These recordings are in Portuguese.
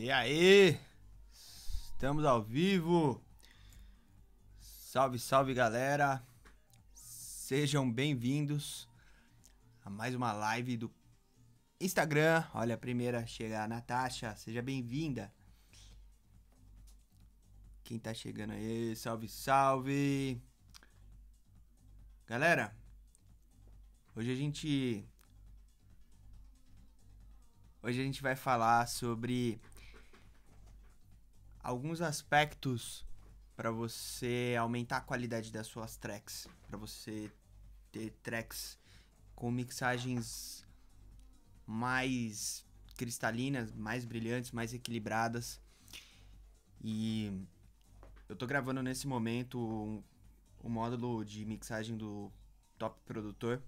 E aí? Estamos ao vivo. Salve, salve, galera. Sejam bem-vindos a mais uma live do Instagram. Olha, a primeira chega a Natasha. Seja bem-vinda. Quem tá chegando aí? Salve, salve. Galera, hoje a gente Hoje a gente vai falar sobre alguns aspectos para você aumentar a qualidade das suas tracks, para você ter tracks com mixagens mais cristalinas, mais brilhantes, mais equilibradas. E eu tô gravando nesse momento o um, um módulo de mixagem do Top Produtor.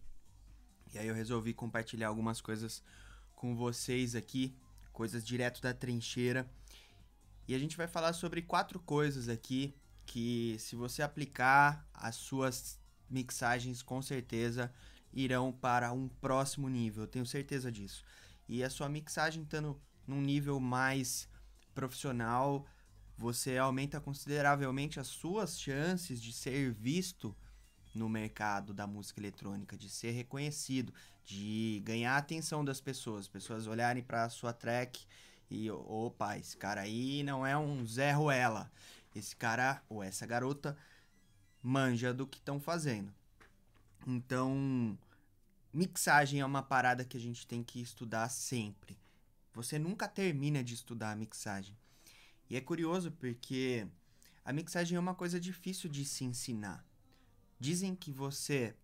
E aí eu resolvi compartilhar algumas coisas com vocês aqui, coisas direto da trincheira e a gente vai falar sobre quatro coisas aqui que, se você aplicar, as suas mixagens com certeza irão para um próximo nível. tenho certeza disso. E a sua mixagem estando num nível mais profissional, você aumenta consideravelmente as suas chances de ser visto no mercado da música eletrônica, de ser reconhecido, de ganhar a atenção das pessoas, pessoas olharem para a sua track e opa, esse cara aí não é um Zé Ruela. Esse cara ou essa garota manja do que estão fazendo. Então, mixagem é uma parada que a gente tem que estudar sempre. Você nunca termina de estudar a mixagem. E é curioso porque a mixagem é uma coisa difícil de se ensinar. Dizem que você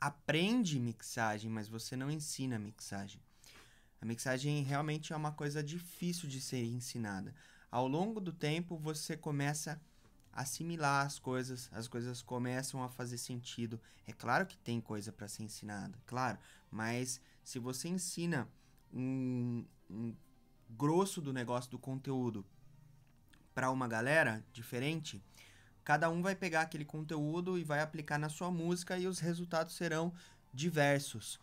aprende mixagem, mas você não ensina mixagem. A mixagem realmente é uma coisa difícil de ser ensinada. Ao longo do tempo, você começa a assimilar as coisas, as coisas começam a fazer sentido. É claro que tem coisa para ser ensinada, claro, mas se você ensina um, um grosso do negócio do conteúdo para uma galera diferente, cada um vai pegar aquele conteúdo e vai aplicar na sua música e os resultados serão diversos.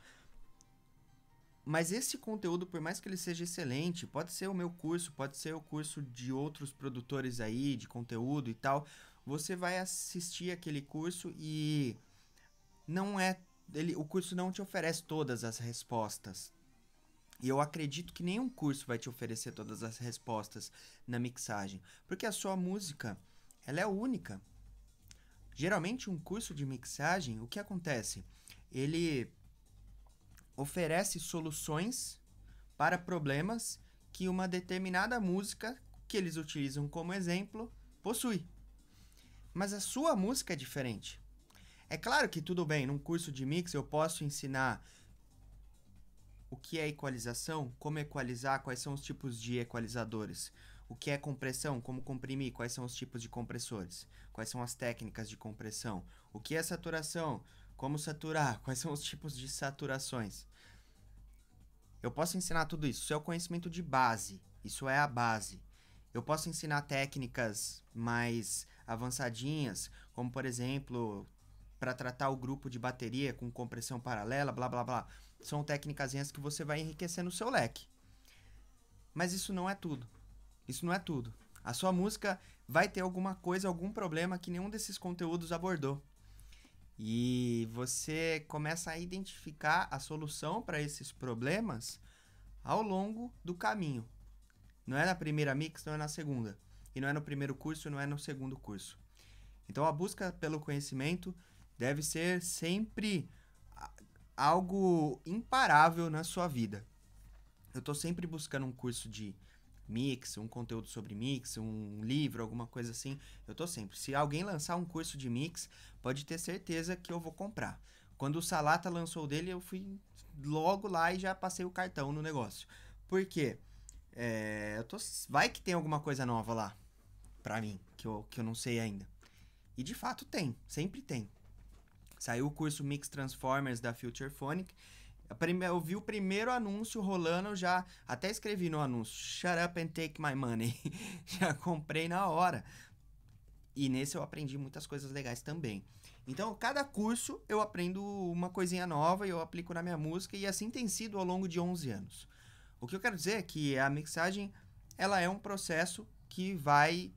Mas esse conteúdo, por mais que ele seja excelente, pode ser o meu curso, pode ser o curso de outros produtores aí, de conteúdo e tal. Você vai assistir aquele curso e não é. Ele, o curso não te oferece todas as respostas. E eu acredito que nenhum curso vai te oferecer todas as respostas na mixagem. Porque a sua música, ela é única. Geralmente, um curso de mixagem, o que acontece? Ele oferece soluções para problemas que uma determinada música que eles utilizam como exemplo possui. Mas a sua música é diferente. É claro que tudo bem, num curso de mix eu posso ensinar o que é equalização, como equalizar, quais são os tipos de equalizadores, o que é compressão, como comprimir, quais são os tipos de compressores, quais são as técnicas de compressão, o que é saturação, como saturar? Quais são os tipos de saturações? Eu posso ensinar tudo isso. Isso é o conhecimento de base. Isso é a base. Eu posso ensinar técnicas mais avançadinhas, como por exemplo, para tratar o grupo de bateria com compressão paralela, blá blá blá. São técnicas que você vai enriquecendo o seu leque. Mas isso não é tudo. Isso não é tudo. A sua música vai ter alguma coisa, algum problema que nenhum desses conteúdos abordou. E você começa a identificar a solução para esses problemas ao longo do caminho. Não é na primeira mix, não é na segunda. E não é no primeiro curso, não é no segundo curso. Então a busca pelo conhecimento deve ser sempre algo imparável na sua vida. Eu estou sempre buscando um curso de mix, um conteúdo sobre mix, um livro, alguma coisa assim. Eu tô sempre. Se alguém lançar um curso de mix, pode ter certeza que eu vou comprar. Quando o Salata lançou o dele, eu fui logo lá e já passei o cartão no negócio. Por quê? É, eu tô, vai que tem alguma coisa nova lá pra mim, que eu, que eu não sei ainda. E de fato tem, sempre tem. Saiu o curso Mix Transformers da Future Phonic, eu vi o primeiro anúncio rolando, já até escrevi no anúncio: Shut up and take my money. já comprei na hora. E nesse eu aprendi muitas coisas legais também. Então, cada curso eu aprendo uma coisinha nova e eu aplico na minha música, e assim tem sido ao longo de 11 anos. O que eu quero dizer é que a mixagem ela é um processo que vai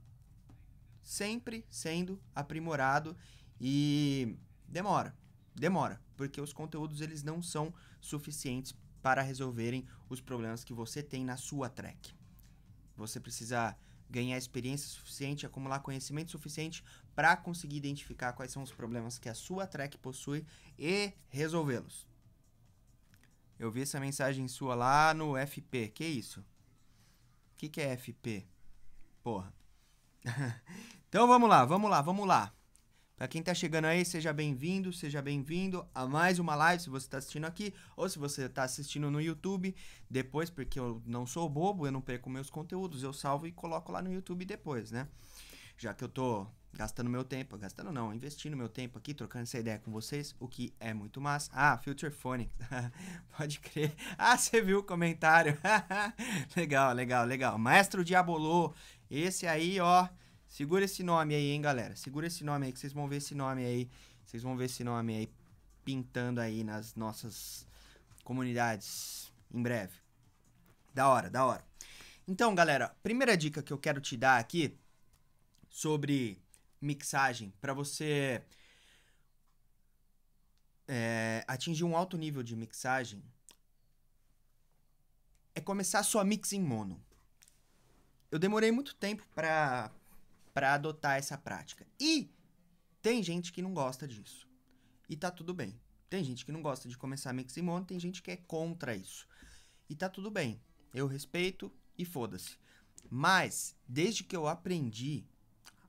sempre sendo aprimorado e demora, demora, porque os conteúdos eles não são suficientes para resolverem os problemas que você tem na sua track. Você precisa ganhar experiência suficiente, acumular conhecimento suficiente para conseguir identificar quais são os problemas que a sua track possui e resolvê-los. Eu vi essa mensagem sua lá no FP. Que isso? O que, que é FP? Porra. então vamos lá, vamos lá, vamos lá. Para quem está chegando aí, seja bem-vindo, seja bem-vindo a mais uma live, se você está assistindo aqui ou se você está assistindo no YouTube depois, porque eu não sou bobo, eu não perco meus conteúdos, eu salvo e coloco lá no YouTube depois, né? Já que eu tô gastando meu tempo, gastando não, investindo meu tempo aqui, trocando essa ideia com vocês, o que é muito massa. Ah, Future Phonics, pode crer. Ah, você viu o comentário. legal, legal, legal. Maestro Diabolô, esse aí, ó Segura esse nome aí, hein, galera. Segura esse nome aí, que vocês vão ver esse nome aí. Vocês vão ver esse nome aí pintando aí nas nossas comunidades em breve. Da hora, da hora. Então, galera, primeira dica que eu quero te dar aqui sobre mixagem para você é, atingir um alto nível de mixagem é começar sua mix em mono. Eu demorei muito tempo para para adotar essa prática. E tem gente que não gosta disso. E tá tudo bem. Tem gente que não gosta de começar mix e mono, tem gente que é contra isso. E tá tudo bem. Eu respeito e foda-se. Mas, desde que eu aprendi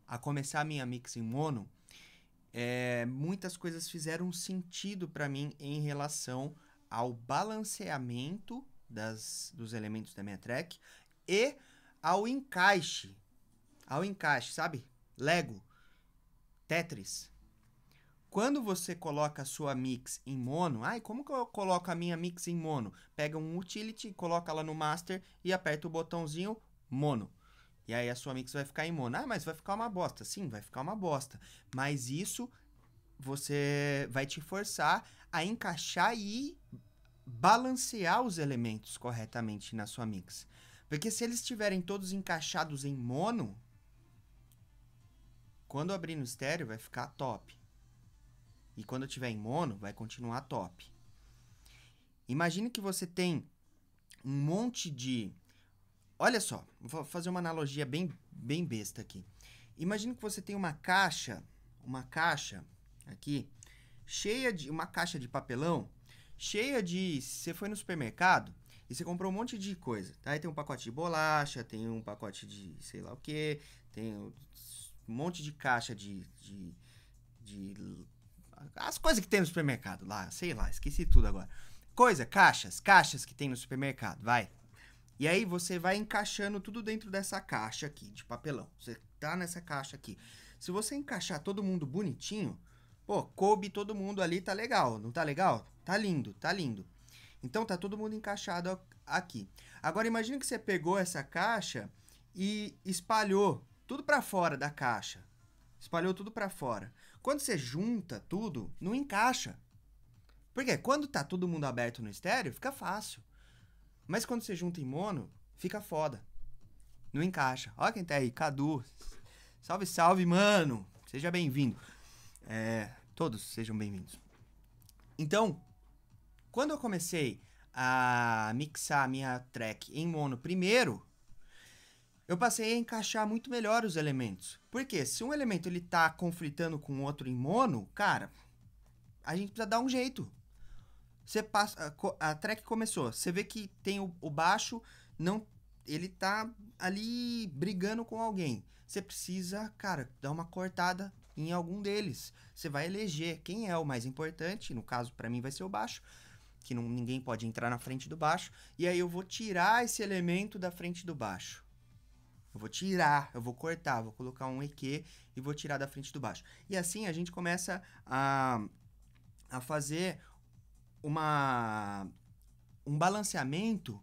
a começar a minha mix em mono, é, muitas coisas fizeram sentido para mim em relação ao balanceamento das, dos elementos da minha track e ao encaixe ao encaixe, sabe? Lego, Tetris. Quando você coloca a sua mix em mono, ai, como que eu coloco a minha mix em mono? Pega um utility, coloca ela no master e aperta o botãozinho mono. E aí a sua mix vai ficar em mono. Ah, mas vai ficar uma bosta. Sim, vai ficar uma bosta. Mas isso você vai te forçar a encaixar e balancear os elementos corretamente na sua mix. Porque se eles estiverem todos encaixados em mono, quando eu abrir no estéreo, vai ficar top. E quando eu tiver em mono, vai continuar top. Imagine que você tem um monte de. Olha só, vou fazer uma analogia bem, bem besta aqui. Imagine que você tem uma caixa, uma caixa aqui, cheia de. Uma caixa de papelão, cheia de. Você foi no supermercado e você comprou um monte de coisa. Tá? Aí tem um pacote de bolacha, tem um pacote de sei lá o que, tem um monte de caixa de, de, de. As coisas que tem no supermercado lá, sei lá, esqueci tudo agora. Coisa, caixas, caixas que tem no supermercado, vai. E aí você vai encaixando tudo dentro dessa caixa aqui de papelão. Você tá nessa caixa aqui. Se você encaixar todo mundo bonitinho, pô, coube todo mundo ali, tá legal, não tá legal? Tá lindo, tá lindo. Então tá todo mundo encaixado aqui. Agora imagina que você pegou essa caixa e espalhou tudo para fora da caixa. Espalhou tudo para fora. Quando você junta tudo, não encaixa. Porque quando tá todo mundo aberto no estéreo, fica fácil. Mas quando você junta em mono, fica foda. Não encaixa. Olha quem tá aí, Cadu. Salve, salve, mano. Seja bem-vindo. É, todos sejam bem-vindos. Então, quando eu comecei a mixar a minha track em mono primeiro, eu passei a encaixar muito melhor os elementos. Porque se um elemento ele tá conflitando com outro em mono, cara, a gente precisa dar um jeito. Você passa a, a track começou, você vê que tem o, o baixo não ele tá ali brigando com alguém. Você precisa, cara, dar uma cortada em algum deles. Você vai eleger quem é o mais importante, no caso para mim vai ser o baixo, que não, ninguém pode entrar na frente do baixo, e aí eu vou tirar esse elemento da frente do baixo. Eu vou tirar, eu vou cortar, vou colocar um EQ e vou tirar da frente do baixo. E assim a gente começa a, a fazer uma, um balanceamento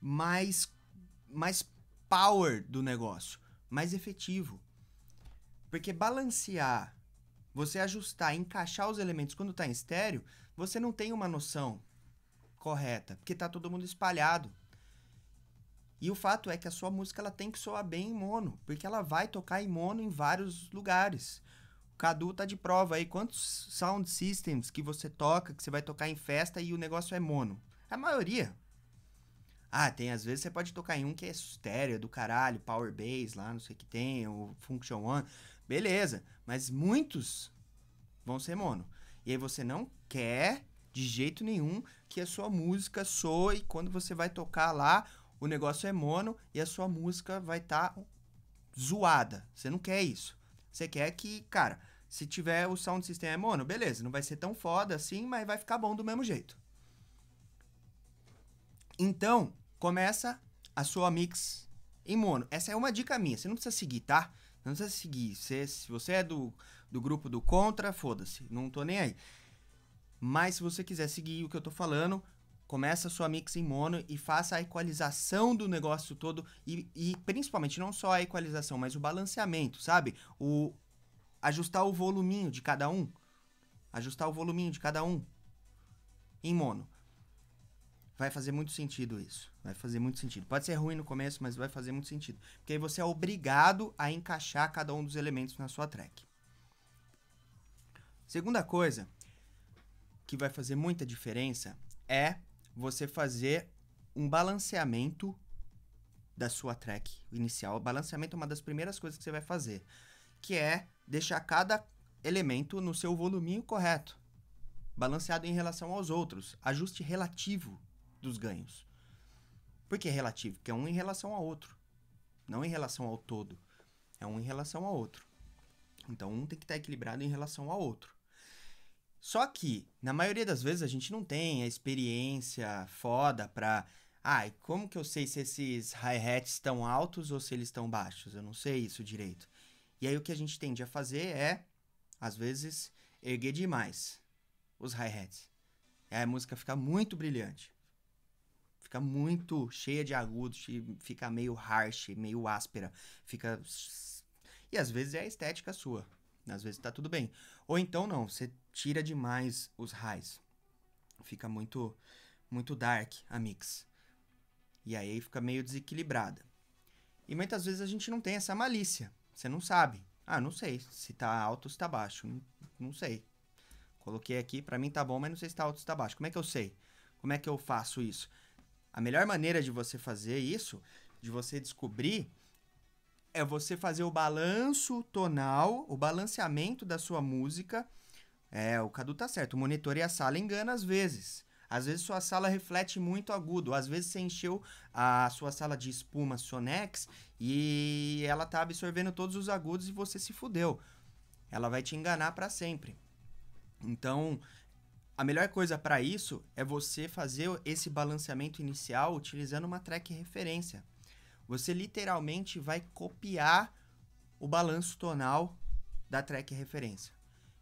mais, mais power do negócio, mais efetivo. Porque balancear, você ajustar, encaixar os elementos quando está em estéreo, você não tem uma noção correta, porque está todo mundo espalhado. E o fato é que a sua música ela tem que soar bem em mono, porque ela vai tocar em mono em vários lugares. O Cadu tá de prova aí quantos sound systems que você toca, que você vai tocar em festa e o negócio é mono. A maioria. Ah, tem às vezes você pode tocar em um que é estéreo do caralho, power bass lá, não sei o que tem, ou function one. Beleza, mas muitos vão ser mono. E aí você não quer de jeito nenhum que a sua música soe quando você vai tocar lá o negócio é mono e a sua música vai estar tá zoada. Você não quer isso. Você quer que, cara, se tiver o sound system é mono, beleza, não vai ser tão foda assim, mas vai ficar bom do mesmo jeito. Então, começa a sua mix em mono. Essa é uma dica minha, você não precisa seguir, tá? Não precisa seguir. se se você é do, do grupo do contra, foda-se, não tô nem aí. Mas se você quiser seguir o que eu tô falando, Começa sua mix em mono e faça a equalização do negócio todo e, e principalmente não só a equalização, mas o balanceamento, sabe? O ajustar o voluminho de cada um, ajustar o voluminho de cada um em mono. Vai fazer muito sentido isso. Vai fazer muito sentido. Pode ser ruim no começo, mas vai fazer muito sentido. Porque aí você é obrigado a encaixar cada um dos elementos na sua track. Segunda coisa que vai fazer muita diferença é você fazer um balanceamento da sua track inicial. O balanceamento é uma das primeiras coisas que você vai fazer, que é deixar cada elemento no seu voluminho correto, balanceado em relação aos outros, ajuste relativo dos ganhos. Por que relativo? Porque é um em relação ao outro, não em relação ao todo. É um em relação ao outro. Então um tem que estar equilibrado em relação ao outro. Só que, na maioria das vezes, a gente não tem a experiência foda pra. Ai, ah, como que eu sei se esses hi-hats estão altos ou se eles estão baixos? Eu não sei isso direito. E aí o que a gente tende a fazer é, às vezes, erguer demais os hi-hats. Aí a música fica muito brilhante. Fica muito cheia de agudos, fica meio harsh, meio áspera. Fica. E às vezes é a estética sua. Às vezes tá tudo bem. Ou então não, você tira demais os highs. Fica muito muito dark a mix. E aí fica meio desequilibrada. E muitas vezes a gente não tem essa malícia. Você não sabe. Ah, não sei se tá alto ou se tá baixo. Não, sei. Coloquei aqui, para mim tá bom, mas não sei se tá alto ou se tá baixo. Como é que eu sei? Como é que eu faço isso? A melhor maneira de você fazer isso, de você descobrir é você fazer o balanço tonal, o balanceamento da sua música. É, o Cadu tá certo. O monitor e a sala engana às vezes. Às vezes sua sala reflete muito agudo, às vezes você encheu a sua sala de espuma Sonex e ela tá absorvendo todos os agudos e você se fudeu. Ela vai te enganar para sempre. Então, a melhor coisa para isso é você fazer esse balanceamento inicial utilizando uma track referência. Você literalmente vai copiar o balanço tonal da track referência.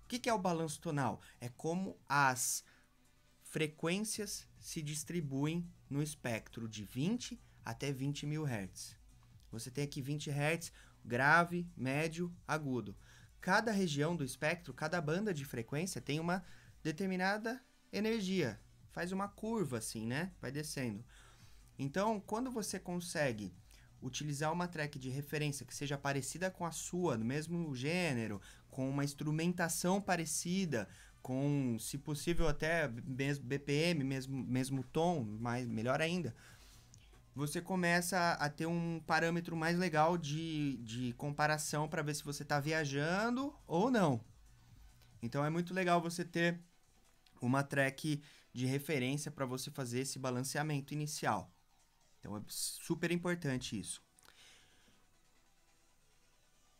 O que, que é o balanço tonal? É como as frequências se distribuem no espectro de 20 até 20 mil hertz. Você tem aqui 20 hertz, grave, médio, agudo. Cada região do espectro, cada banda de frequência tem uma determinada energia. Faz uma curva assim, né? Vai descendo. Então, quando você consegue utilizar uma track de referência que seja parecida com a sua, do mesmo gênero, com uma instrumentação parecida, com, se possível, até mesmo BPM, mesmo, mesmo tom, mais, melhor ainda, você começa a ter um parâmetro mais legal de, de comparação para ver se você está viajando ou não. Então é muito legal você ter uma track de referência para você fazer esse balanceamento inicial. Então é super importante isso.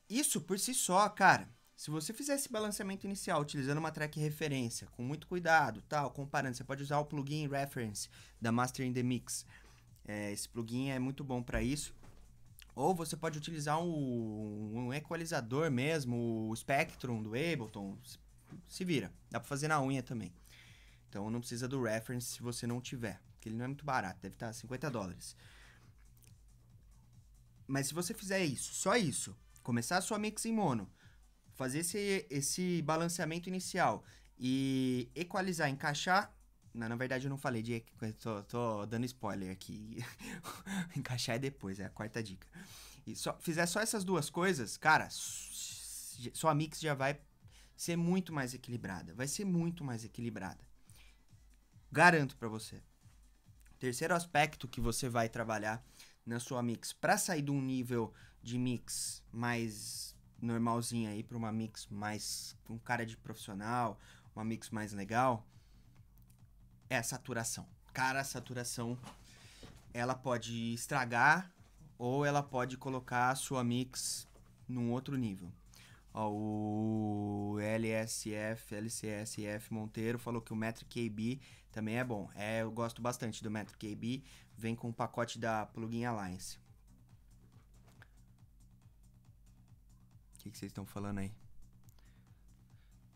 Isso por si só, cara, se você fizer esse balanceamento inicial utilizando uma track referência, com muito cuidado, tal, comparando, você pode usar o plugin Reference da Master in the Mix. É, esse plugin é muito bom para isso. Ou você pode utilizar um, um, equalizador mesmo, o Spectrum do Ableton. Se vira, dá para fazer na unha também. Então não precisa do Reference se você não tiver ele não é muito barato, deve estar 50 dólares. Mas se você fizer isso, só isso, começar a sua mix em mono, fazer esse, esse balanceamento inicial e equalizar, encaixar. Não, na verdade eu não falei de. Tô, tô dando spoiler aqui. encaixar é depois, é a quarta dica. E só, fizer só essas duas coisas, cara, sua mix já vai ser muito mais equilibrada. Vai ser muito mais equilibrada. Garanto para você. Terceiro aspecto que você vai trabalhar na sua mix para sair de um nível de mix mais normalzinha aí para uma mix mais com cara de profissional, uma mix mais legal, é a saturação. Cara, a saturação ela pode estragar ou ela pode colocar a sua mix num outro nível o LSF, LCSF Monteiro falou que o Metro KB também é bom. É, eu gosto bastante do Metro KB, vem com o pacote da Plugin Alliance. O que, que vocês estão falando aí?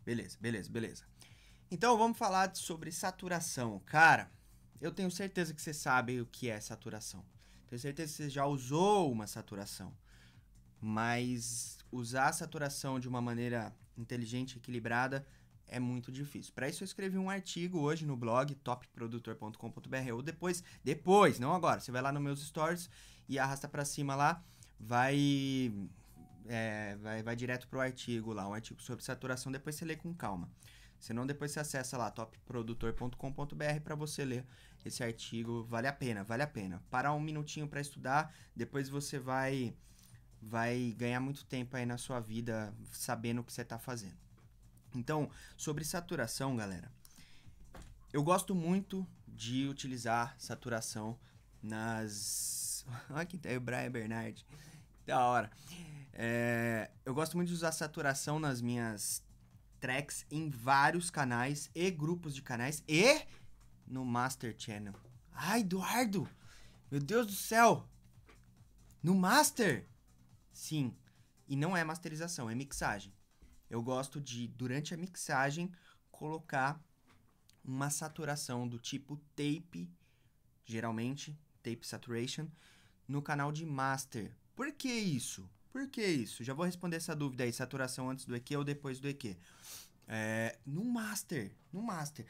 Beleza, beleza, beleza. Então vamos falar sobre saturação. Cara, eu tenho certeza que você sabe o que é saturação. Tenho certeza que você já usou uma saturação. Mas usar a saturação de uma maneira inteligente, equilibrada, é muito difícil. Para isso eu escrevi um artigo hoje no blog topprodutor.com.br ou depois, depois, não agora. Você vai lá nos meus stories e arrasta para cima lá, vai, é, vai vai direto pro artigo lá, um artigo sobre saturação, depois você lê com calma. Senão depois você acessa lá topprodutor.com.br para você ler esse artigo, vale a pena, vale a pena. Parar um minutinho para estudar, depois você vai vai ganhar muito tempo aí na sua vida sabendo o que você está fazendo. Então, sobre saturação, galera, eu gosto muito de utilizar saturação nas. Olha quem tá aí, o Brian Bernard. Da hora. É... eu gosto muito de usar saturação nas minhas tracks em vários canais e grupos de canais e no Master Channel. Ah, Eduardo! Meu Deus do céu! No Master! Sim. E não é masterização, é mixagem. Eu gosto de, durante a mixagem, colocar uma saturação do tipo tape, geralmente, tape saturation, no canal de master. Por que isso? Por que isso? Já vou responder essa dúvida aí, saturação antes do EQ ou depois do EQ. É, no master, no master.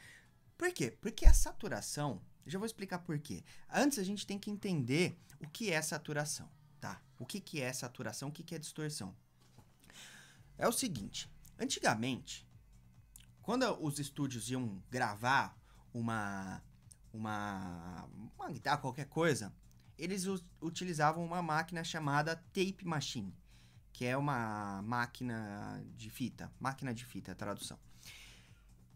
Por quê? Porque a saturação, já vou explicar por quê. Antes a gente tem que entender o que é saturação. O que, que é saturação? O que, que é distorção? É o seguinte: antigamente, quando os estúdios iam gravar uma, uma, uma guitarra, qualquer coisa, eles utilizavam uma máquina chamada tape machine, que é uma máquina de fita, máquina de fita, é a tradução.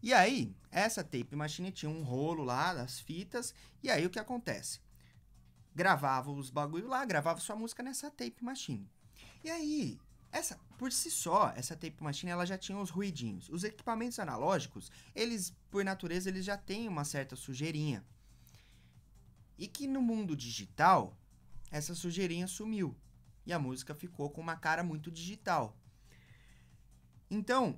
E aí, essa tape machine tinha um rolo lá das fitas, e aí o que acontece? gravava os bagulho lá, gravava sua música nessa tape machine. E aí, essa por si só, essa tape machine ela já tinha uns ruidinhos. Os equipamentos analógicos, eles por natureza eles já têm uma certa sujeirinha. E que no mundo digital, essa sujeirinha sumiu e a música ficou com uma cara muito digital. Então,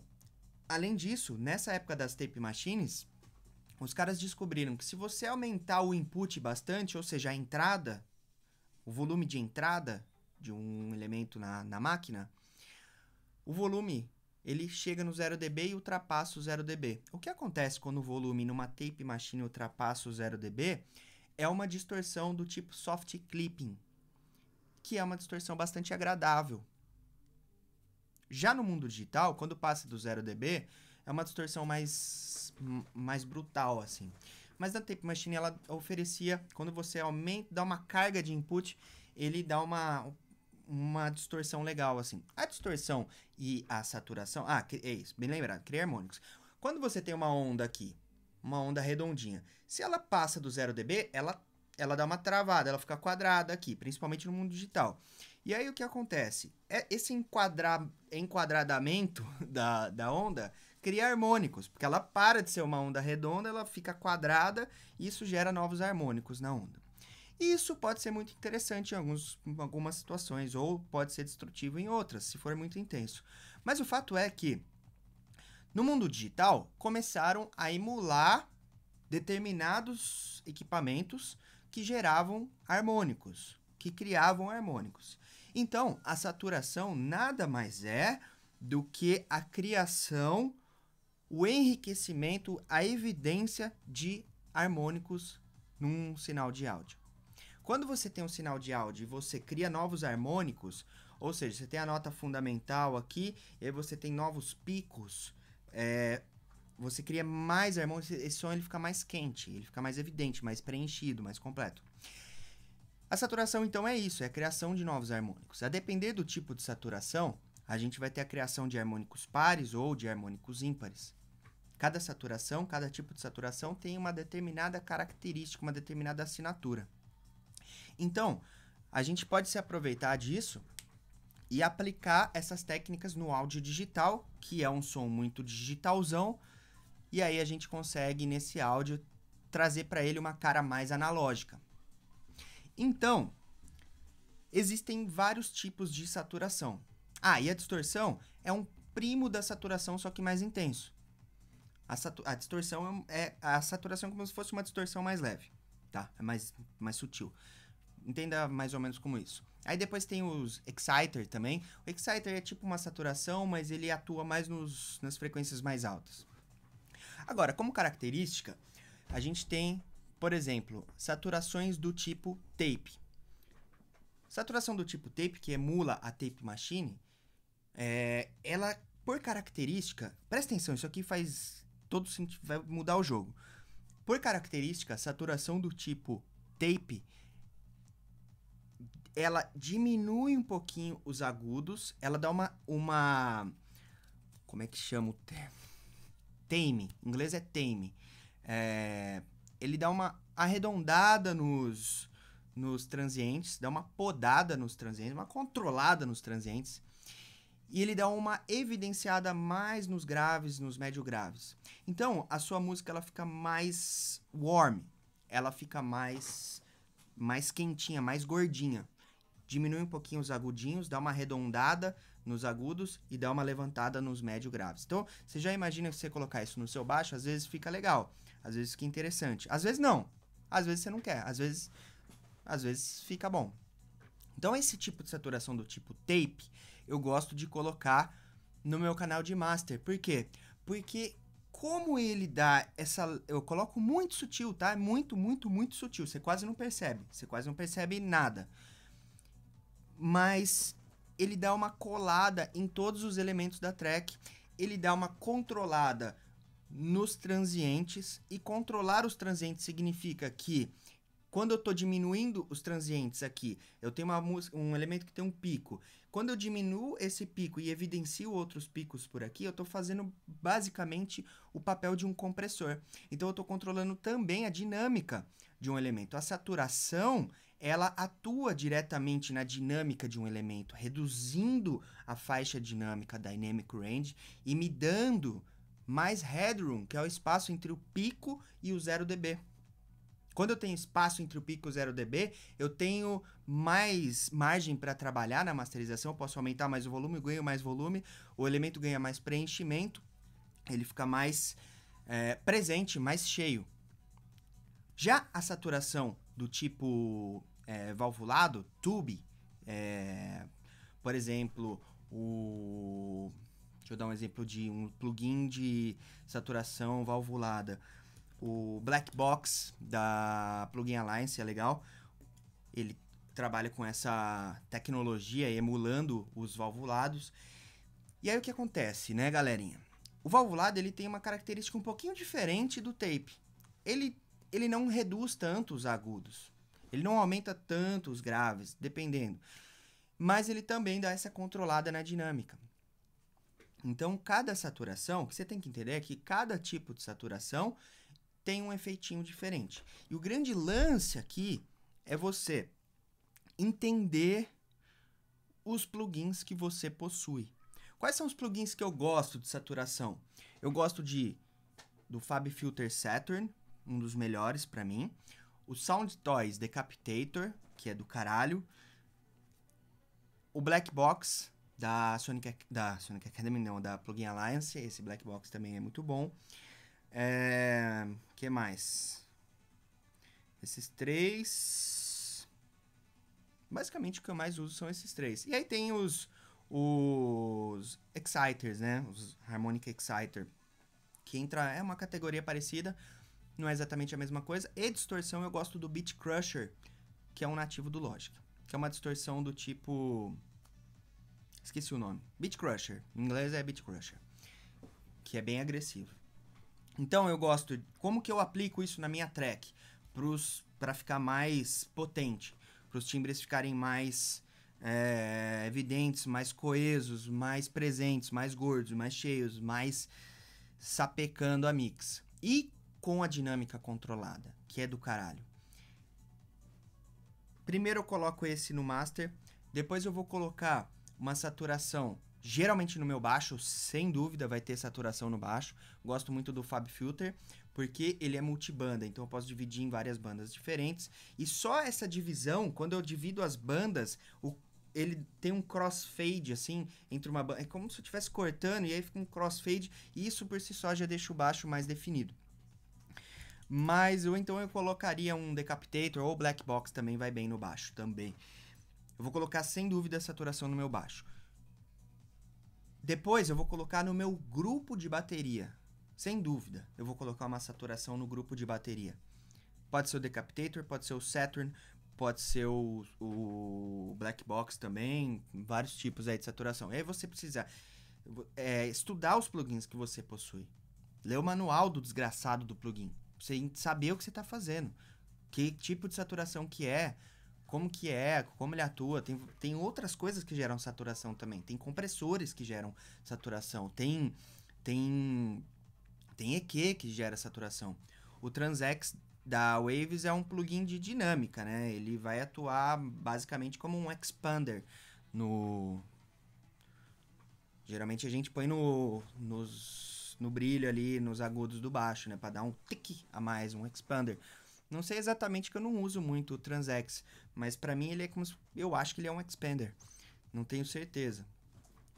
além disso, nessa época das tape machines, Tipo, os caras descobriram que se você aumentar o input bastante, ou seja, a entrada, o volume de entrada de um elemento na, na máquina, o volume ele chega no 0 dB e ultrapassa o 0 dB. O que acontece quando o volume numa tape machine ultrapassa o 0 dB é uma distorção do tipo soft clipping, que é uma distorção bastante agradável. Já no mundo digital, quando passa do 0 dB, é uma distorção mais, mais brutal, assim. Mas na Tape Machine ela oferecia, quando você aumenta, dá uma carga de input, ele dá uma, uma distorção legal, assim. A distorção e a saturação. Ah, é isso, bem lembrado, criar harmônicos. Quando você tem uma onda aqui, uma onda redondinha, se ela passa do 0 dB, ela, ela dá uma travada, ela fica quadrada aqui, principalmente no mundo digital. E aí o que acontece? É, esse enquadra, enquadradamento da, da onda cria harmônicos, porque ela para de ser uma onda redonda, ela fica quadrada e isso gera novos harmônicos na onda. E isso pode ser muito interessante em, alguns, em algumas situações, ou pode ser destrutivo em outras, se for muito intenso. Mas o fato é que, no mundo digital, começaram a emular determinados equipamentos que geravam harmônicos, que criavam harmônicos. Então, a saturação nada mais é do que a criação o enriquecimento, a evidência de harmônicos num sinal de áudio. Quando você tem um sinal de áudio e você cria novos harmônicos, ou seja, você tem a nota fundamental aqui, e aí você tem novos picos, é, você cria mais harmônicos, esse som ele fica mais quente, ele fica mais evidente, mais preenchido, mais completo. A saturação, então, é isso, é a criação de novos harmônicos. A depender do tipo de saturação, a gente vai ter a criação de harmônicos pares ou de harmônicos ímpares. Cada saturação, cada tipo de saturação tem uma determinada característica, uma determinada assinatura. Então, a gente pode se aproveitar disso e aplicar essas técnicas no áudio digital, que é um som muito digitalzão, e aí a gente consegue nesse áudio trazer para ele uma cara mais analógica. Então, existem vários tipos de saturação. Ah, e a distorção é um primo da saturação, só que mais intenso a, a distorção é, é a saturação é como se fosse uma distorção mais leve, tá? É mais, mais sutil. Entenda mais ou menos como isso. Aí depois tem os exciter também. O exciter é tipo uma saturação, mas ele atua mais nos, nas frequências mais altas. Agora, como característica, a gente tem, por exemplo, saturações do tipo tape. Saturação do tipo tape, que emula a tape machine, é, ela, por característica, presta atenção, isso aqui faz todo sentido, vai mudar o jogo. Por característica, saturação do tipo tape, ela diminui um pouquinho os agudos, ela dá uma uma como é que chama o termo? Tame, em inglês é tame. É, ele dá uma arredondada nos nos transientes, dá uma podada nos transientes, uma controlada nos transientes e ele dá uma evidenciada mais nos graves, nos médio graves. Então, a sua música ela fica mais warm, ela fica mais mais quentinha, mais gordinha. Diminui um pouquinho os agudinhos, dá uma arredondada nos agudos e dá uma levantada nos médio graves. Então, você já imagina que você colocar isso no seu baixo, às vezes fica legal, às vezes fica interessante. Às vezes não. Às vezes você não quer, às vezes às vezes fica bom. Então, esse tipo de saturação do tipo tape, eu gosto de colocar no meu canal de master. Por quê? Porque como ele dá essa. Eu coloco muito sutil, tá? Muito, muito, muito sutil. Você quase não percebe. Você quase não percebe nada. Mas ele dá uma colada em todos os elementos da track. Ele dá uma controlada nos transientes. E controlar os transientes significa que quando eu estou diminuindo os transientes aqui, eu tenho uma, um elemento que tem um pico. Quando eu diminuo esse pico e evidencio outros picos por aqui, eu estou fazendo basicamente o papel de um compressor. Então, eu estou controlando também a dinâmica de um elemento. A saturação, ela atua diretamente na dinâmica de um elemento, reduzindo a faixa dinâmica dynamic range e me dando mais headroom, que é o espaço entre o pico e o 0 dB. Quando eu tenho espaço entre o pico e o zero db eu tenho mais margem para trabalhar na masterização, eu posso aumentar mais o volume, ganho mais volume, o elemento ganha mais preenchimento, ele fica mais é, presente, mais cheio. Já a saturação do tipo é, valvulado, tube, é, por exemplo, o. Deixa eu dar um exemplo de um plugin de saturação valvulada. O Black Box da Plugin Alliance é legal. Ele trabalha com essa tecnologia emulando os valvulados. E aí o que acontece, né, galerinha? O valvulado ele tem uma característica um pouquinho diferente do tape. Ele, ele não reduz tanto os agudos. Ele não aumenta tanto os graves, dependendo. Mas ele também dá essa controlada na dinâmica. Então, cada saturação, o que você tem que entender é que cada tipo de saturação tem um efeitinho diferente. E o grande lance aqui é você entender os plugins que você possui. Quais são os plugins que eu gosto de saturação? Eu gosto de do Fab Filter Saturn, um dos melhores para mim, o Sound Toys Decapitator, que é do caralho, o Black Box da Sonic da Sonic Academy não, da Plugin Alliance, esse Black Box também é muito bom. É que mais? Esses três. Basicamente o que eu mais uso são esses três. E aí tem os, os exciters, né? Os harmonic exciter, que entra é uma categoria parecida, não é exatamente a mesma coisa. E distorção eu gosto do Beat Crusher, que é um nativo do Logic, que é uma distorção do tipo esqueci o nome. Beat Crusher, em inglês é Beat Crusher, que é bem agressivo. Então eu gosto, como que eu aplico isso na minha track para ficar mais potente, para os timbres ficarem mais é, evidentes, mais coesos, mais presentes, mais gordos, mais cheios, mais sapecando a mix. E com a dinâmica controlada, que é do caralho. Primeiro eu coloco esse no master, depois eu vou colocar uma saturação Geralmente no meu baixo, sem dúvida, vai ter saturação no baixo. Gosto muito do Fab Filter, porque ele é multibanda, então eu posso dividir em várias bandas diferentes. E só essa divisão, quando eu divido as bandas, o ele tem um crossfade, assim, entre uma banda. É como se eu estivesse cortando e aí fica um crossfade, e isso por si só já deixa o baixo mais definido. Mas eu então eu colocaria um decapitator ou black box também vai bem no baixo também. Eu vou colocar sem dúvida a saturação no meu baixo. Depois eu vou colocar no meu grupo de bateria. Sem dúvida, eu vou colocar uma saturação no grupo de bateria. Pode ser o Decapitator, pode ser o Saturn, pode ser o, o Black Box também, vários tipos aí de saturação. E aí você precisa é, estudar os plugins que você possui. Ler o manual do desgraçado do plugin. Pra você saber o que você está fazendo. Que tipo de saturação que é, como que é, como ele atua. Tem, tem outras coisas que geram saturação também. Tem compressores que geram saturação. Tem tem tem EQ que gera saturação. O Transex da Waves é um plugin de dinâmica, né? Ele vai atuar basicamente como um expander no Geralmente a gente põe no nos no brilho ali nos agudos do baixo, né, para dar um tique a mais, um expander. Não sei exatamente que eu não uso muito o Transex, mas para mim ele é como se, eu acho que ele é um expander. Não tenho certeza.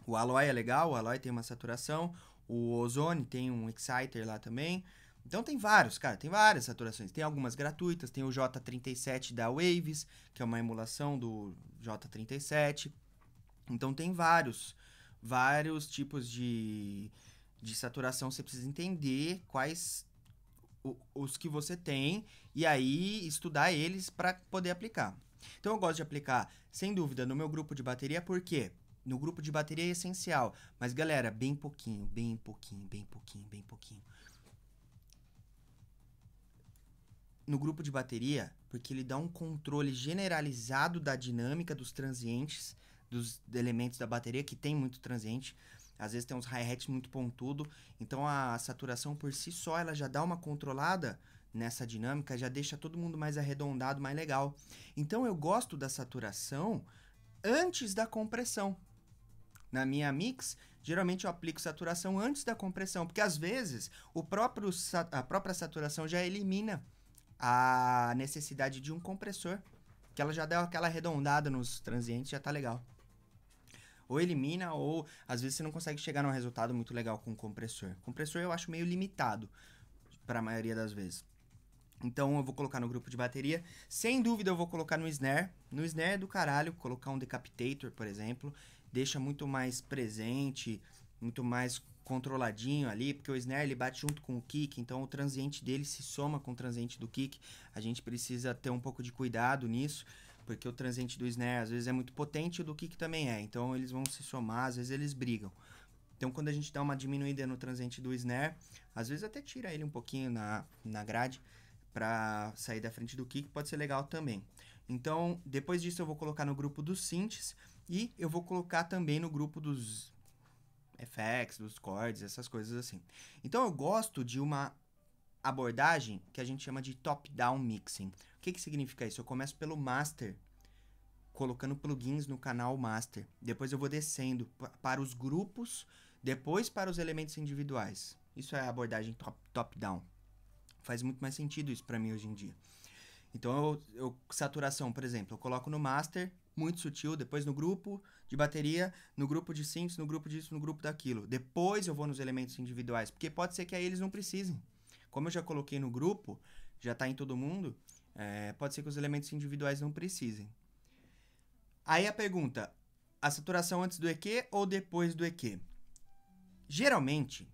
O Alloy é legal, o Alloy tem uma saturação, o Ozone tem um exciter lá também. Então tem vários, cara, tem várias saturações. Tem algumas gratuitas, tem o J37 da Waves, que é uma emulação do J37. Então tem vários, vários tipos de, de saturação. Você precisa entender quais os que você tem e aí estudar eles para poder aplicar. Então eu gosto de aplicar, sem dúvida, no meu grupo de bateria, porque no grupo de bateria é essencial. Mas galera, bem pouquinho, bem pouquinho, bem pouquinho, bem pouquinho. No grupo de bateria, porque ele dá um controle generalizado da dinâmica dos transientes, dos elementos da bateria, que tem muito transiente às vezes tem uns hi-hats muito pontudo, então a saturação por si só ela já dá uma controlada nessa dinâmica, já deixa todo mundo mais arredondado, mais legal. Então eu gosto da saturação antes da compressão. Na minha mix, geralmente eu aplico saturação antes da compressão, porque às vezes o próprio a própria saturação já elimina a necessidade de um compressor, que ela já dá aquela arredondada nos transientes, já tá legal. Ou elimina, ou às vezes você não consegue chegar num resultado muito legal com o compressor. compressor eu acho meio limitado para a maioria das vezes. Então eu vou colocar no grupo de bateria. Sem dúvida eu vou colocar no snare. No snare é do caralho, colocar um decapitator, por exemplo, deixa muito mais presente, muito mais controladinho ali, porque o snare ele bate junto com o kick, então o transiente dele se soma com o transiente do kick. A gente precisa ter um pouco de cuidado nisso porque o transiente do snare às vezes é muito potente e do kick também é. Então eles vão se somar, às vezes eles brigam. Então quando a gente dá uma diminuída no transiente do snare, às vezes até tira ele um pouquinho na, na grade para sair da frente do kick, pode ser legal também. Então, depois disso eu vou colocar no grupo dos synths e eu vou colocar também no grupo dos effects, dos chords, essas coisas assim. Então eu gosto de uma abordagem que a gente chama de top-down mixing. O que, que significa isso? Eu começo pelo master, colocando plugins no canal master. Depois eu vou descendo para os grupos, depois para os elementos individuais. Isso é abordagem top-down. Top Faz muito mais sentido isso para mim hoje em dia. Então, eu, eu, saturação, por exemplo, eu coloco no master, muito sutil, depois no grupo de bateria, no grupo de synths, no grupo disso, no grupo daquilo. Depois eu vou nos elementos individuais, porque pode ser que aí eles não precisem. Como eu já coloquei no grupo, já está em todo mundo, é, pode ser que os elementos individuais não precisem. Aí a pergunta: a saturação antes do EQ ou depois do EQ? Geralmente,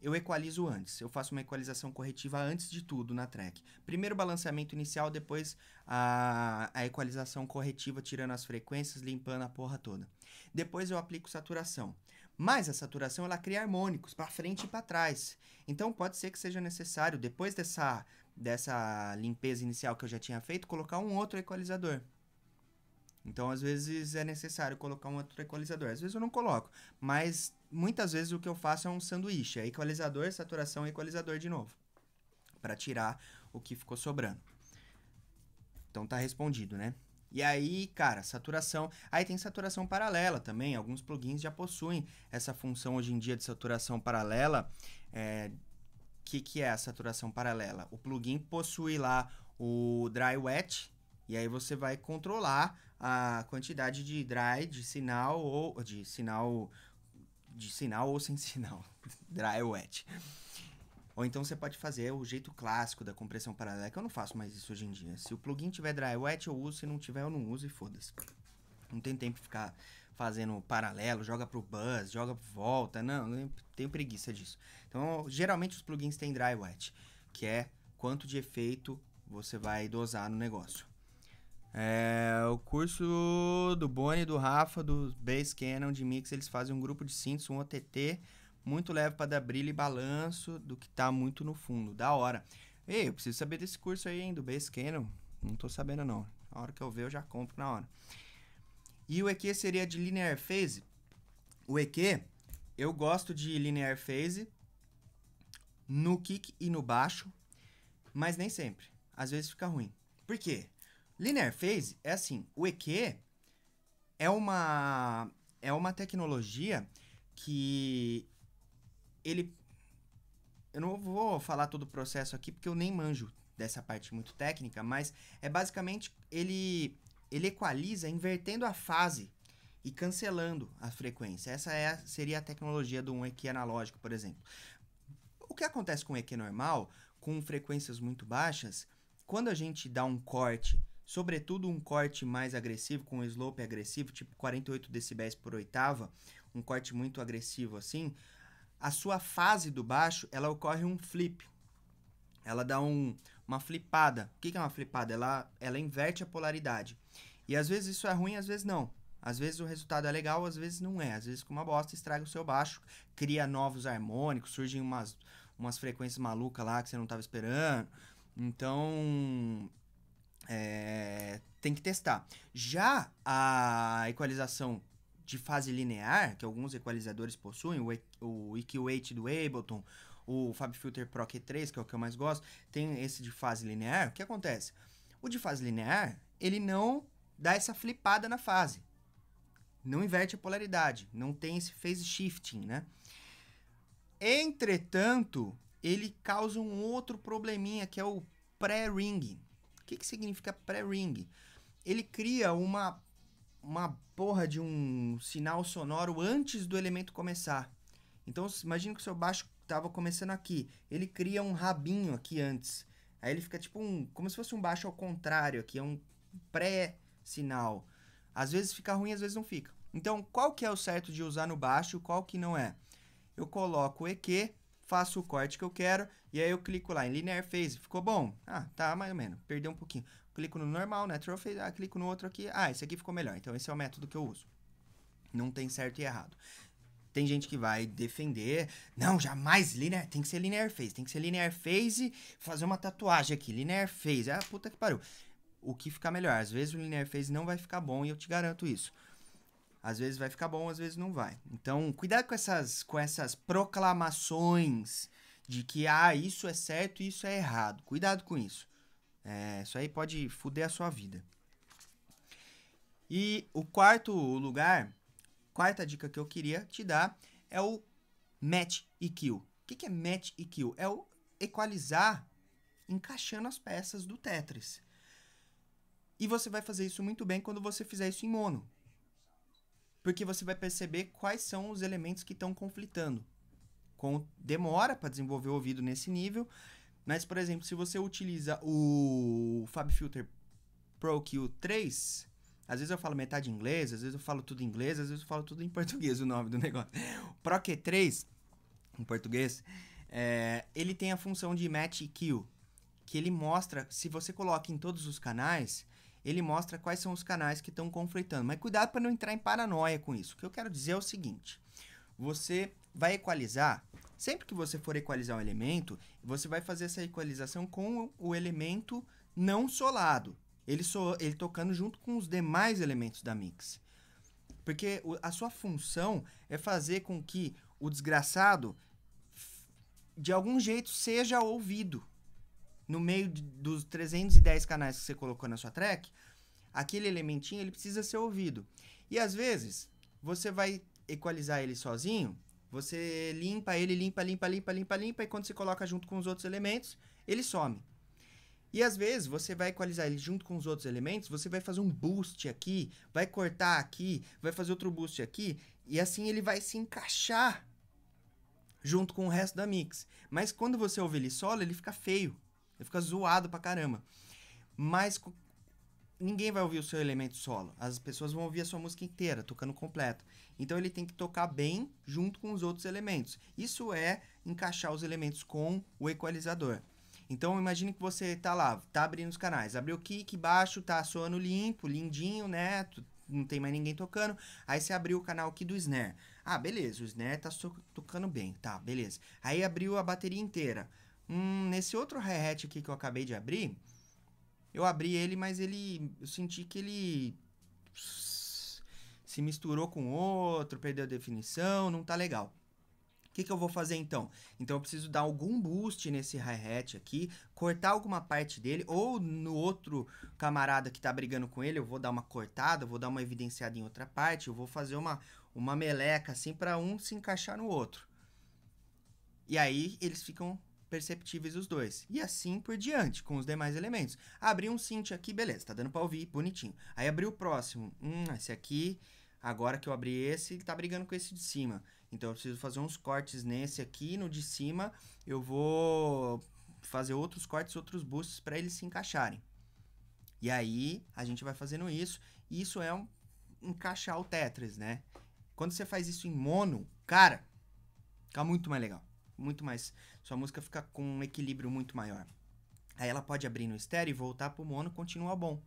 eu equalizo antes. Eu faço uma equalização corretiva antes de tudo na track. Primeiro o balanceamento inicial, depois a, a equalização corretiva, tirando as frequências, limpando a porra toda. Depois eu aplico saturação. Mas a saturação ela cria harmônicos para frente e para trás. Então pode ser que seja necessário depois dessa dessa limpeza inicial que eu já tinha feito colocar um outro equalizador. Então às vezes é necessário colocar um outro equalizador. Às vezes eu não coloco, mas muitas vezes o que eu faço é um sanduíche, é equalizador, saturação e equalizador de novo, para tirar o que ficou sobrando. Então tá respondido, né? E aí, cara, saturação. Aí tem saturação paralela também. Alguns plugins já possuem essa função hoje em dia de saturação paralela. É, que, que é a saturação paralela? O plugin possui lá o dry wet, e aí você vai controlar a quantidade de dry de sinal ou de sinal de sinal ou sem sinal, dry wet. Ou então você pode fazer o jeito clássico da compressão paralela, que eu não faço mais isso hoje em dia. Se o plugin tiver dry wet, eu uso, se não tiver, eu não uso e foda-se. Não tem tempo de ficar fazendo paralelo, joga pro buzz, joga volta, não, tenho preguiça disso. Então, geralmente os plugins têm dry wet, que é quanto de efeito você vai dosar no negócio. É, o curso do Boni, do Rafa, do base Canon, de Mix, eles fazem um grupo de synths, um OTT, muito leve para dar brilho e balanço do que tá muito no fundo. Da hora. Ei, eu preciso saber desse curso aí, hein, do Base Cannon. Não tô sabendo, não. A hora que eu ver, eu já compro na hora. E o EQ seria de Linear Phase. O EQ, eu gosto de Linear Phase no kick e no baixo, mas nem sempre. Às vezes fica ruim. Por quê? Linear Phase é assim, o EQ é uma é uma tecnologia que ele. Eu não vou falar todo o processo aqui porque eu nem manjo dessa parte muito técnica, mas é basicamente ele ele equaliza invertendo a fase e cancelando a frequência. Essa é a, seria a tecnologia de um EQ analógico, por exemplo. O que acontece com um EQ normal, com frequências muito baixas, quando a gente dá um corte, sobretudo um corte mais agressivo, com um slope agressivo, tipo 48 decibéis por oitava, um corte muito agressivo assim, a sua fase do baixo, ela ocorre um flip. Ela dá um, uma flipada. O que é uma flipada? Ela, ela inverte a polaridade. E às vezes isso é ruim, às vezes não. Às vezes o resultado é legal, às vezes não é. Às vezes com uma bosta estraga o seu baixo, cria novos harmônicos, surgem umas, umas frequências malucas lá que você não estava esperando. Então, é, tem que testar. Já a equalização de fase linear, que alguns equalizadores possuem, o, EQ8 do Ableton, o FabFilter Pro Q3, que é o que eu mais gosto, tem esse de fase linear. O que acontece? O de fase linear, ele não dá essa flipada na fase. Não inverte a polaridade, não tem esse phase shifting, né? Entretanto, ele causa um outro probleminha que é o pré-ring. O que, que significa pré-ring? Ele cria uma uma porra de um sinal sonoro antes do elemento começar. Então, imagina que o seu baixo estava começando aqui. Ele cria um rabinho aqui antes. Aí ele fica tipo um. como se fosse um baixo ao contrário aqui, é um pré-sinal. Às vezes fica ruim, às vezes não fica. Então, qual que é o certo de usar no baixo, qual que não é? Eu coloco o EQ, faço o corte que eu quero, e aí eu clico lá em linear phase. Ficou bom? Ah, tá mais ou menos. Perdeu um pouquinho clico no normal, Natural Fade, ah, clico no outro aqui, ah, esse aqui ficou melhor, então esse é o método que eu uso. Não tem certo e errado. Tem gente que vai defender, não, jamais linear, tem que ser linear phase, tem que ser linear phase, fazer uma tatuagem aqui, linear phase, ah, puta que pariu. O que ficar melhor? Às vezes o linear phase não vai ficar bom e eu te garanto isso. Às vezes vai ficar bom, às vezes não vai. Então, cuidado com essas, com essas proclamações de que ah, isso é certo, isso é errado. Cuidado com isso. É, isso aí pode fuder a sua vida. E o quarto lugar, quarta dica que eu queria te dar é o match e kill. O que, que é match e kill? É o equalizar encaixando as peças do Tetris. E você vai fazer isso muito bem quando você fizer isso em mono. Porque você vai perceber quais são os elementos que estão conflitando. Com demora para desenvolver o ouvido nesse nível mas, por exemplo, se você utiliza o FabFilter Pro Q3, às vezes eu falo metade em inglês, às vezes eu falo tudo em inglês, às vezes eu falo tudo em português o nome do negócio. O Pro Q3, em português, é, ele tem a função de Match EQ que ele mostra, se você coloca em todos os canais, ele mostra quais são os canais que estão conflitando. Mas cuidado para não entrar em paranoia com isso. O que eu quero dizer é o seguinte: você vai equalizar Sempre que você for equalizar um elemento, você vai fazer essa equalização com o elemento não solado. Ele, so, ele tocando junto com os demais elementos da mix. Porque a sua função é fazer com que o desgraçado, de algum jeito, seja ouvido. No meio de, dos 310 canais que você colocou na sua track, aquele elementinho ele precisa ser ouvido. E às vezes, você vai equalizar ele sozinho, você limpa ele, limpa, limpa, limpa, limpa, limpa, e quando você coloca junto com os outros elementos, ele some. E às vezes você vai equalizar ele junto com os outros elementos, você vai fazer um boost aqui, vai cortar aqui, vai fazer outro boost aqui, e assim ele vai se encaixar junto com o resto da mix. Mas quando você ouve ele solo, ele fica feio, ele fica zoado pra caramba. Mas ninguém vai ouvir o seu elemento solo. As pessoas vão ouvir a sua música inteira, tocando completo. Então ele tem que tocar bem junto com os outros elementos. Isso é encaixar os elementos com o equalizador. Então imagine que você tá lá, tá abrindo os canais, abriu o kick, baixo, tá soando limpo, lindinho, né? Não tem mais ninguém tocando. Aí você abriu o canal aqui do snare. Ah, beleza, o snare tá so tocando bem, tá, beleza. Aí abriu a bateria inteira. Hum, nesse outro hi-hat aqui que eu acabei de abrir, eu abri ele, mas ele. Eu senti que ele. Se misturou com outro, perdeu a definição, não tá legal. O que, que eu vou fazer então? Então eu preciso dar algum boost nesse hi-hat aqui, cortar alguma parte dele, ou no outro camarada que tá brigando com ele, eu vou dar uma cortada, vou dar uma evidenciada em outra parte, eu vou fazer uma, uma meleca assim para um se encaixar no outro. E aí eles ficam perceptíveis os dois. E assim por diante, com os demais elementos. Abri um synth aqui, beleza, tá dando pra ouvir, bonitinho. Aí abri o próximo. Hum, esse aqui. Agora que eu abri esse, ele tá brigando com esse de cima. Então eu preciso fazer uns cortes nesse aqui, no de cima. Eu vou fazer outros cortes, outros boosts para eles se encaixarem. E aí a gente vai fazendo isso. E isso é um encaixar o Tetris, né? Quando você faz isso em mono, cara, fica muito mais legal muito mais. Sua música fica com um equilíbrio muito maior. Aí ela pode abrir no estéreo e voltar pro mono, continua bom.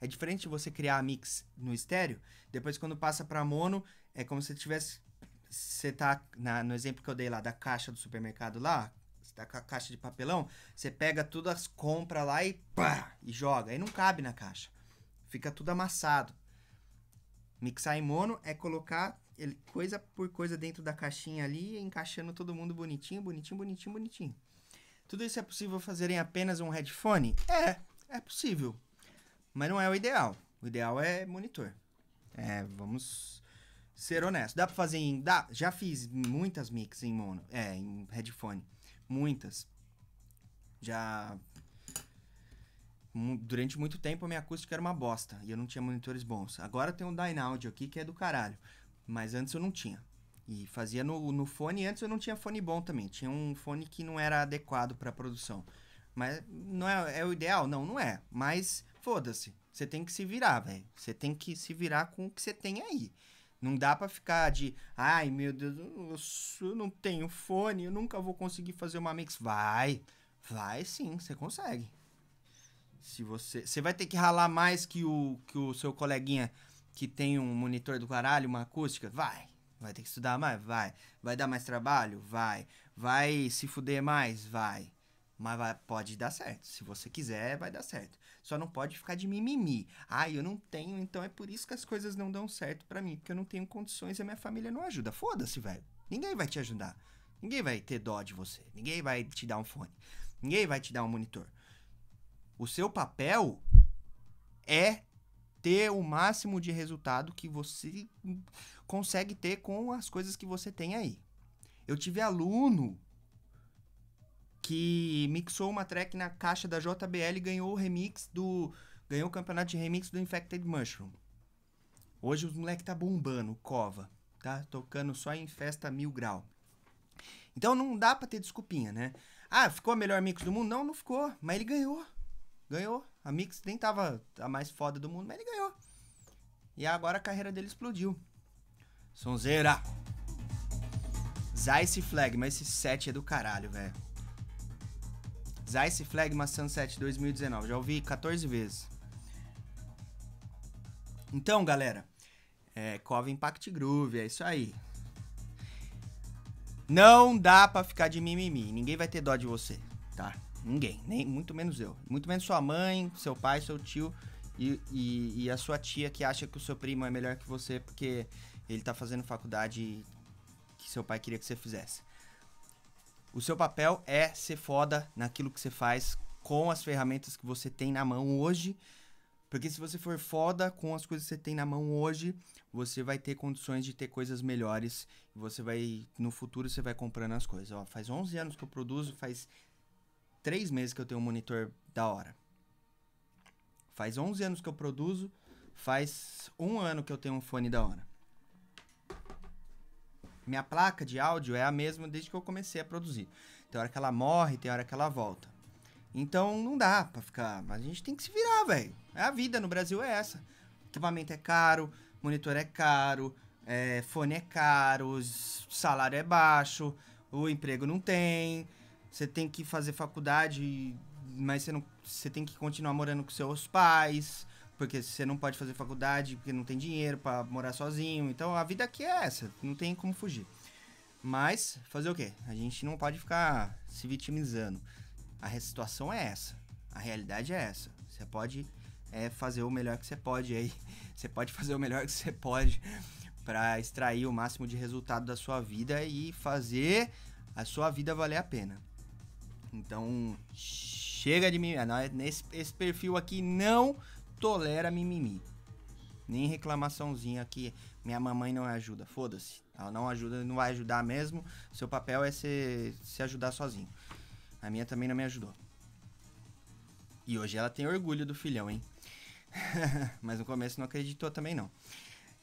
É diferente de você criar a mix no estéreo, depois quando passa para mono, é como se tivesse você tá na, no exemplo que eu dei lá da caixa do supermercado lá, você tá com a caixa de papelão, você pega todas as compras lá e pá, e joga, aí não cabe na caixa. Fica tudo amassado. Mixar em mono é colocar ele, coisa por coisa dentro da caixinha ali, encaixando todo mundo bonitinho, bonitinho, bonitinho, bonitinho. Tudo isso é possível fazer em apenas um headphone? É, é possível. Mas não é o ideal. O ideal é monitor. É, vamos ser honestos. Dá pra fazer em. Dá, já fiz muitas mix em mono. É, em headphone. Muitas. Já durante muito tempo a minha acústica era uma bosta e eu não tinha monitores bons. Agora tem um Dynaud aqui que é do caralho, mas antes eu não tinha. E fazia no, no fone, antes eu não tinha fone bom também, tinha um fone que não era adequado para produção. Mas não é, é o ideal? Não, não é. Mas foda-se, você tem que se virar, velho. Você tem que se virar com o que você tem aí. Não dá para ficar de, ai meu Deus, eu não tenho fone, eu nunca vou conseguir fazer uma mix. Vai, vai sim, você consegue. Se você, você vai ter que ralar mais que o que o seu coleguinha que tem um monitor do caralho, uma acústica, vai. Vai ter que estudar mais, vai. Vai dar mais trabalho, vai. Vai se fuder mais, vai. Mas vai, pode dar certo. Se você quiser, vai dar certo. Só não pode ficar de mimimi. Ah, eu não tenho, então é por isso que as coisas não dão certo para mim. Porque eu não tenho condições e a minha família não ajuda. Foda-se, velho. Ninguém vai te ajudar. Ninguém vai ter dó de você. Ninguém vai te dar um fone. Ninguém vai te dar um monitor. O seu papel é ter o máximo de resultado que você consegue ter com as coisas que você tem aí. Eu tive aluno que mixou uma track na caixa da JBL e ganhou o remix do ganhou o campeonato de remix do Infected Mushroom. Hoje os moleque tá bombando, cova, tá tocando só em festa mil grau. Então não dá para ter desculpinha, né? Ah, ficou a melhor mix do mundo? Não, não ficou, mas ele ganhou. Ganhou. A Mix nem tava a mais foda do mundo, mas ele ganhou. E agora a carreira dele explodiu. Sonzeira. Zice Flag, mas esse set é do caralho, velho. Flag, Flagma Sunset 2019. Já ouvi 14 vezes. Então, galera. É, Cova Impact Groove, é isso aí. Não dá pra ficar de mimimi. Ninguém vai ter dó de você, tá? Ninguém, nem muito menos eu. Muito menos sua mãe, seu pai, seu tio e, e, e a sua tia que acha que o seu primo é melhor que você porque ele tá fazendo faculdade que seu pai queria que você fizesse. O seu papel é ser foda naquilo que você faz com as ferramentas que você tem na mão hoje. Porque se você for foda com as coisas que você tem na mão hoje, você vai ter condições de ter coisas melhores. Você vai, no futuro, você vai comprando as coisas. Ó, faz 11 anos que eu produzo, faz três meses que eu tenho um monitor da hora. Faz 11 anos que eu produzo, faz um ano que eu tenho um fone da hora. Minha placa de áudio é a mesma desde que eu comecei a produzir. Tem hora que ela morre, tem hora que ela volta. Então não dá pra ficar. Mas a gente tem que se virar, velho. É a vida no Brasil é essa. Equipamento é caro, monitor é caro, é, fone é caro, salário é baixo, o emprego não tem você tem que fazer faculdade, mas você não, você tem que continuar morando com seus pais, porque você não pode fazer faculdade porque não tem dinheiro para morar sozinho. Então a vida aqui é essa, não tem como fugir. Mas fazer o quê? A gente não pode ficar se vitimizando. A situação é essa, a realidade é essa. Você pode é, fazer o melhor que você pode aí. Você pode fazer o melhor que você pode para extrair o máximo de resultado da sua vida e fazer a sua vida valer a pena. Então, chega de mimimi. Ah, é esse, esse perfil aqui não tolera mimimi. Nem reclamaçãozinha aqui. Minha mamãe não ajuda. Foda-se. Ela não ajuda, não vai ajudar mesmo. Seu papel é se, se ajudar sozinho. A minha também não me ajudou. E hoje ela tem orgulho do filhão, hein? Mas no começo não acreditou também não.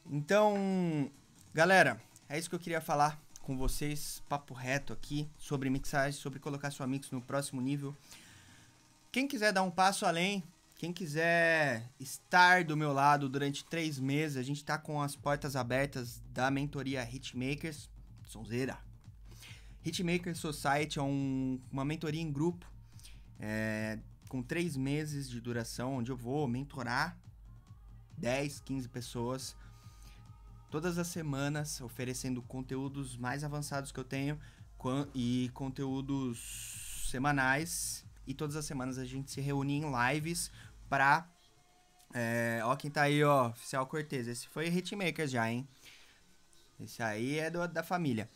Então, galera, é isso que eu queria falar com vocês, papo reto aqui, sobre mixagem, sobre colocar sua mix no próximo nível. Quem quiser dar um passo além, quem quiser estar do meu lado durante três meses, a gente está com as portas abertas da mentoria Hitmakers, sonzeira. Hitmakers Society é um, uma mentoria em grupo é, com três meses de duração, onde eu vou mentorar 10, 15 pessoas todas as semanas, oferecendo conteúdos mais avançados que eu tenho e conteúdos semanais. E todas as semanas a gente se reúne em lives pra. É, ó, quem tá aí, ó, oficial Cortez. Esse foi Hitmakers já, hein? Esse aí é do, da família.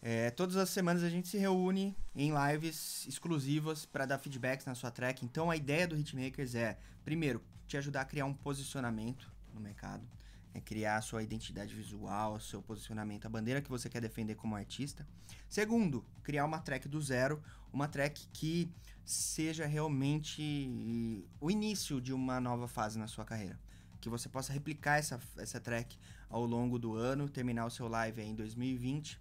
É, todas as semanas a gente se reúne em lives exclusivas para dar feedbacks na sua track. Então a ideia do Hitmakers é, primeiro, te ajudar a criar um posicionamento no mercado é criar a sua identidade visual, seu posicionamento, a bandeira que você quer defender como artista. Segundo, criar uma track do zero, uma track que seja realmente eh, o início de uma nova fase na sua carreira. Que você possa replicar essa, essa track ao longo do ano, terminar o seu live em 2020.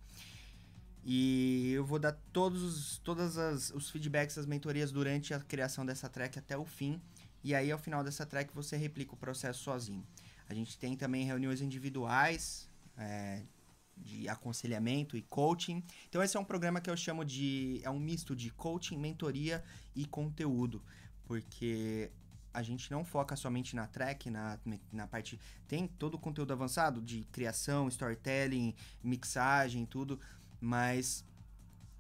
E eu vou dar todos todas as, os feedbacks, as mentorias durante a criação dessa track até o fim. E aí, ao final dessa track, você replica o processo sozinho. A gente tem também reuniões individuais é, de aconselhamento e coaching. Então esse é um programa que eu chamo de é um misto de coaching, mentoria e conteúdo, porque a gente não foca somente na track, na, na parte. Tem todo o conteúdo avançado de criação, storytelling, mixagem, tudo, mas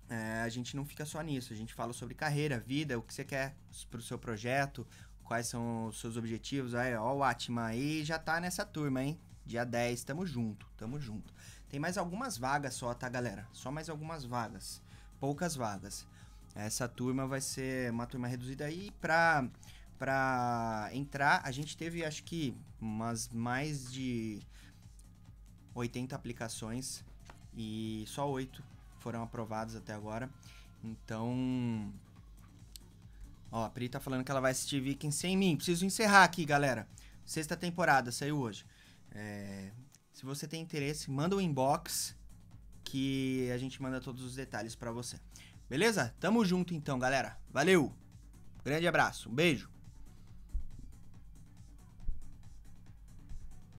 é, a gente não fica só nisso. A gente fala sobre carreira, vida, o que você quer para o seu projeto, quais são os seus objetivos. Aí, ó, o Atma aí já tá nessa turma, hein? Dia 10, tamo junto, tamo junto. Tem mais algumas vagas só, tá, galera? Só mais algumas vagas. Poucas vagas. Essa turma vai ser uma turma reduzida aí pra, pra entrar. A gente teve, acho que, umas mais de 80 aplicações e só 8 foram aprovadas até agora. Então, Ó, a Pri tá falando que ela vai assistir Vikings sem mim. Preciso encerrar aqui, galera. Sexta temporada, saiu hoje. É... Se você tem interesse, manda um inbox que a gente manda todos os detalhes para você. Beleza? Tamo junto então, galera. Valeu! Grande abraço, um beijo!